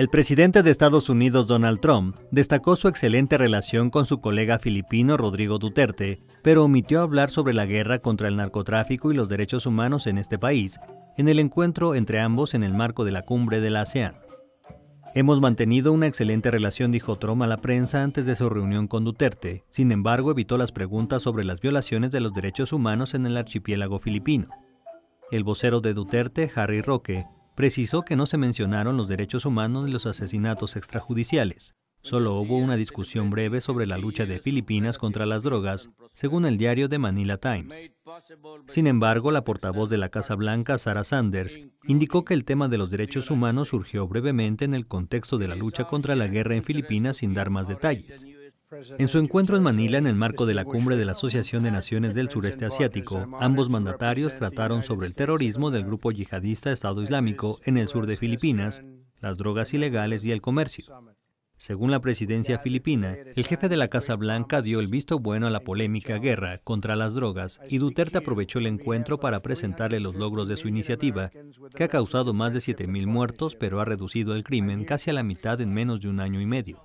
El presidente de Estados Unidos Donald Trump destacó su excelente relación con su colega filipino Rodrigo Duterte, pero omitió hablar sobre la guerra contra el narcotráfico y los derechos humanos en este país en el encuentro entre ambos en el marco de la cumbre de la ASEAN. Hemos mantenido una excelente relación, dijo Trump a la prensa antes de su reunión con Duterte, sin embargo evitó las preguntas sobre las violaciones de los derechos humanos en el archipiélago filipino. El vocero de Duterte, Harry Roque, Precisó que no se mencionaron los derechos humanos ni los asesinatos extrajudiciales. Solo hubo una discusión breve sobre la lucha de Filipinas contra las drogas, según el diario de Manila Times. Sin embargo, la portavoz de la Casa Blanca, Sarah Sanders, indicó que el tema de los derechos humanos surgió brevemente en el contexto de la lucha contra la guerra en Filipinas sin dar más detalles. En su encuentro en Manila en el marco de la cumbre de la Asociación de Naciones del Sureste Asiático, ambos mandatarios trataron sobre el terrorismo del grupo yihadista Estado Islámico en el sur de Filipinas, las drogas ilegales y el comercio. Según la presidencia filipina, el jefe de la Casa Blanca dio el visto bueno a la polémica guerra contra las drogas y Duterte aprovechó el encuentro para presentarle los logros de su iniciativa, que ha causado más de 7.000 muertos pero ha reducido el crimen casi a la mitad en menos de un año y medio.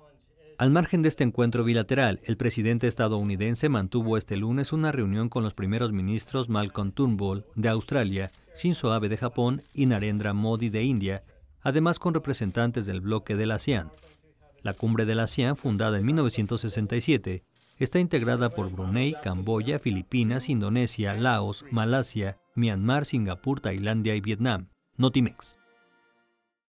Al margen de este encuentro bilateral, el presidente estadounidense mantuvo este lunes una reunión con los primeros ministros Malcolm Turnbull de Australia, Shinzo Abe de Japón y Narendra Modi de India, además con representantes del bloque de la ASEAN. La cumbre de la ASEAN, fundada en 1967, está integrada por Brunei, Camboya, Filipinas, Indonesia, Laos, Malasia, Myanmar, Singapur, Tailandia y Vietnam. Notimex.